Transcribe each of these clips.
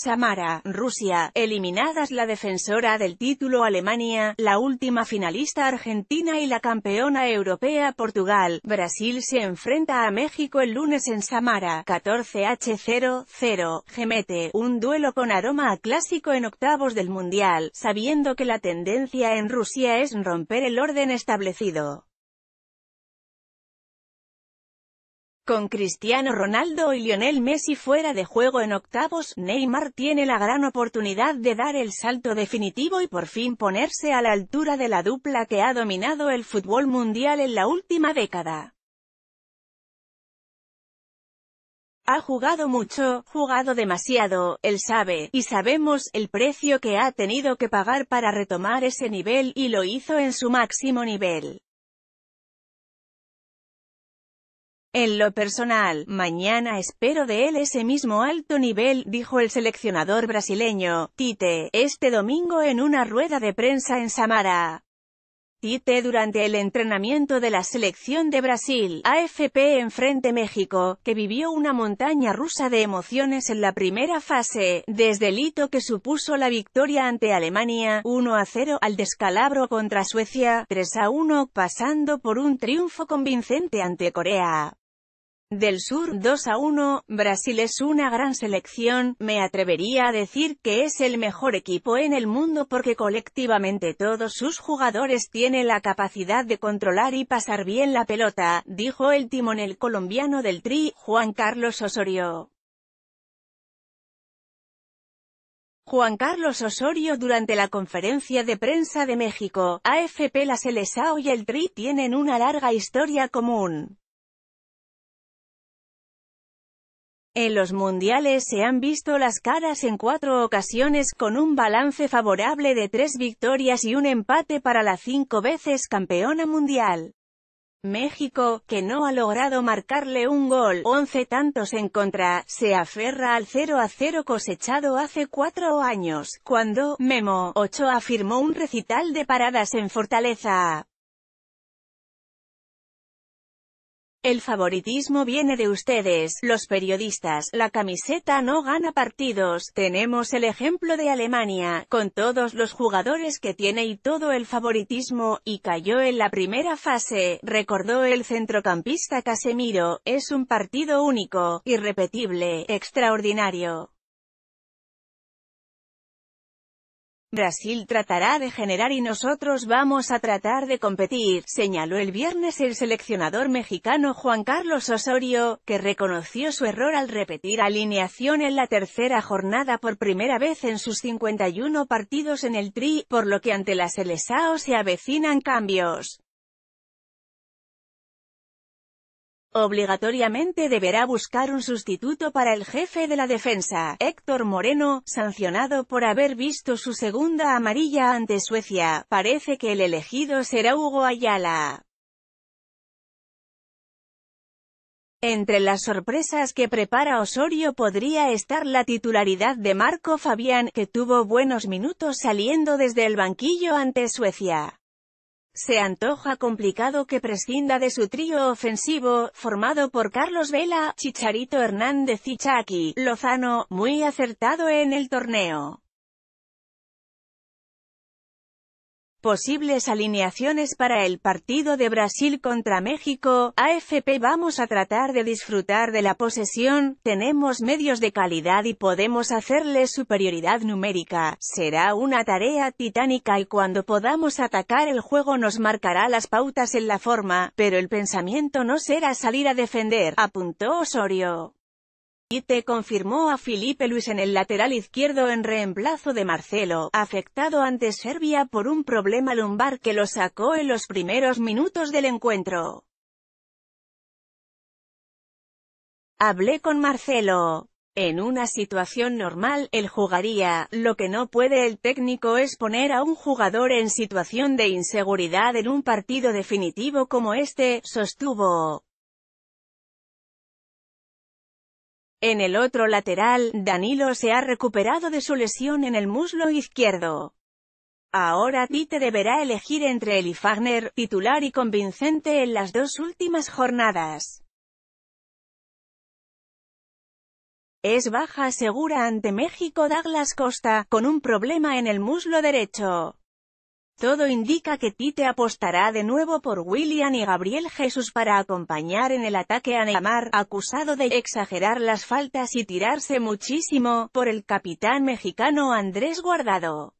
Samara, Rusia, eliminadas la defensora del título Alemania, la última finalista Argentina y la campeona europea Portugal. Brasil se enfrenta a México el lunes en Samara, 14H00, Gemete, un duelo con aroma a clásico en octavos del Mundial, sabiendo que la tendencia en Rusia es romper el orden establecido. Con Cristiano Ronaldo y Lionel Messi fuera de juego en octavos, Neymar tiene la gran oportunidad de dar el salto definitivo y por fin ponerse a la altura de la dupla que ha dominado el fútbol mundial en la última década. Ha jugado mucho, jugado demasiado, él sabe, y sabemos, el precio que ha tenido que pagar para retomar ese nivel y lo hizo en su máximo nivel. En lo personal, mañana espero de él ese mismo alto nivel, dijo el seleccionador brasileño, Tite, este domingo en una rueda de prensa en Samara. Tite durante el entrenamiento de la selección de Brasil, AFP en frente México, que vivió una montaña rusa de emociones en la primera fase, desde el hito que supuso la victoria ante Alemania, 1 a 0, al descalabro contra Suecia, 3 a 1, pasando por un triunfo convincente ante Corea del Sur 2 a 1, Brasil es una gran selección, me atrevería a decir que es el mejor equipo en el mundo porque colectivamente todos sus jugadores tienen la capacidad de controlar y pasar bien la pelota, dijo el timonel colombiano del Tri, Juan Carlos Osorio. Juan Carlos Osorio durante la conferencia de prensa de México, AFP la Selesao y el Tri tienen una larga historia común. En los mundiales se han visto las caras en cuatro ocasiones con un balance favorable de tres victorias y un empate para la cinco veces campeona mundial. México, que no ha logrado marcarle un gol, 11 tantos en contra, se aferra al 0 a 0 cosechado hace cuatro años, cuando, Memo, 8 afirmó un recital de paradas en Fortaleza. El favoritismo viene de ustedes, los periodistas, la camiseta no gana partidos, tenemos el ejemplo de Alemania, con todos los jugadores que tiene y todo el favoritismo, y cayó en la primera fase, recordó el centrocampista Casemiro, es un partido único, irrepetible, extraordinario. Brasil tratará de generar y nosotros vamos a tratar de competir, señaló el viernes el seleccionador mexicano Juan Carlos Osorio, que reconoció su error al repetir alineación en la tercera jornada por primera vez en sus 51 partidos en el Tri, por lo que ante la Selecao se avecinan cambios. obligatoriamente deberá buscar un sustituto para el jefe de la defensa, Héctor Moreno, sancionado por haber visto su segunda amarilla ante Suecia. Parece que el elegido será Hugo Ayala. Entre las sorpresas que prepara Osorio podría estar la titularidad de Marco Fabián, que tuvo buenos minutos saliendo desde el banquillo ante Suecia se antoja complicado que prescinda de su trío ofensivo, formado por Carlos Vela, Chicharito Hernández y Chucky Lozano, muy acertado en el torneo. Posibles alineaciones para el partido de Brasil contra México, AFP vamos a tratar de disfrutar de la posesión, tenemos medios de calidad y podemos hacerle superioridad numérica, será una tarea titánica y cuando podamos atacar el juego nos marcará las pautas en la forma, pero el pensamiento no será salir a defender, apuntó Osorio. Y te confirmó a Felipe Luis en el lateral izquierdo en reemplazo de Marcelo, afectado ante Serbia por un problema lumbar que lo sacó en los primeros minutos del encuentro. Hablé con Marcelo. En una situación normal, él jugaría, lo que no puede el técnico es poner a un jugador en situación de inseguridad en un partido definitivo como este, sostuvo. En el otro lateral, Danilo se ha recuperado de su lesión en el muslo izquierdo. Ahora Tite deberá elegir entre Eli Fagner, titular y convincente en las dos últimas jornadas. Es baja segura ante México Douglas Costa, con un problema en el muslo derecho. Todo indica que Tite apostará de nuevo por William y Gabriel Jesús para acompañar en el ataque a Neymar, acusado de exagerar las faltas y tirarse muchísimo, por el capitán mexicano Andrés Guardado.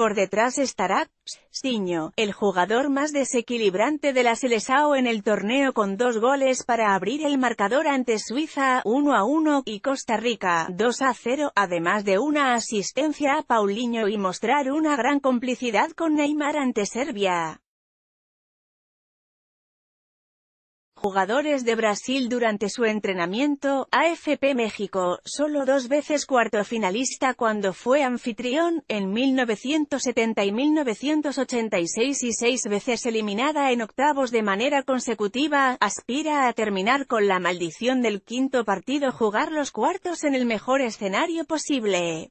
Por detrás estará siño el jugador más desequilibrante de la Seleção en el torneo con dos goles para abrir el marcador ante Suiza 1 a 1 y Costa Rica 2 a 0, además de una asistencia a Paulinho y mostrar una gran complicidad con Neymar ante Serbia. jugadores de Brasil durante su entrenamiento, AFP México, solo dos veces cuarto finalista cuando fue anfitrión, en 1970 y 1986 y seis veces eliminada en octavos de manera consecutiva, aspira a terminar con la maldición del quinto partido jugar los cuartos en el mejor escenario posible.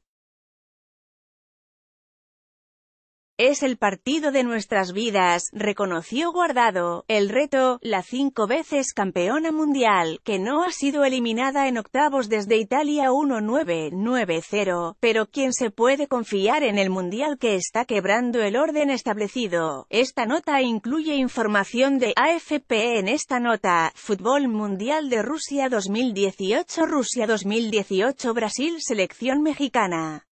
Es el partido de nuestras vidas, reconoció Guardado. El reto, la cinco veces campeona mundial, que no ha sido eliminada en octavos desde Italia 1-9-9-0, pero quien se puede confiar en el mundial que está quebrando el orden establecido. Esta nota incluye información de AFP en esta nota, Fútbol Mundial de Rusia 2018 Rusia 2018 Brasil Selección Mexicana.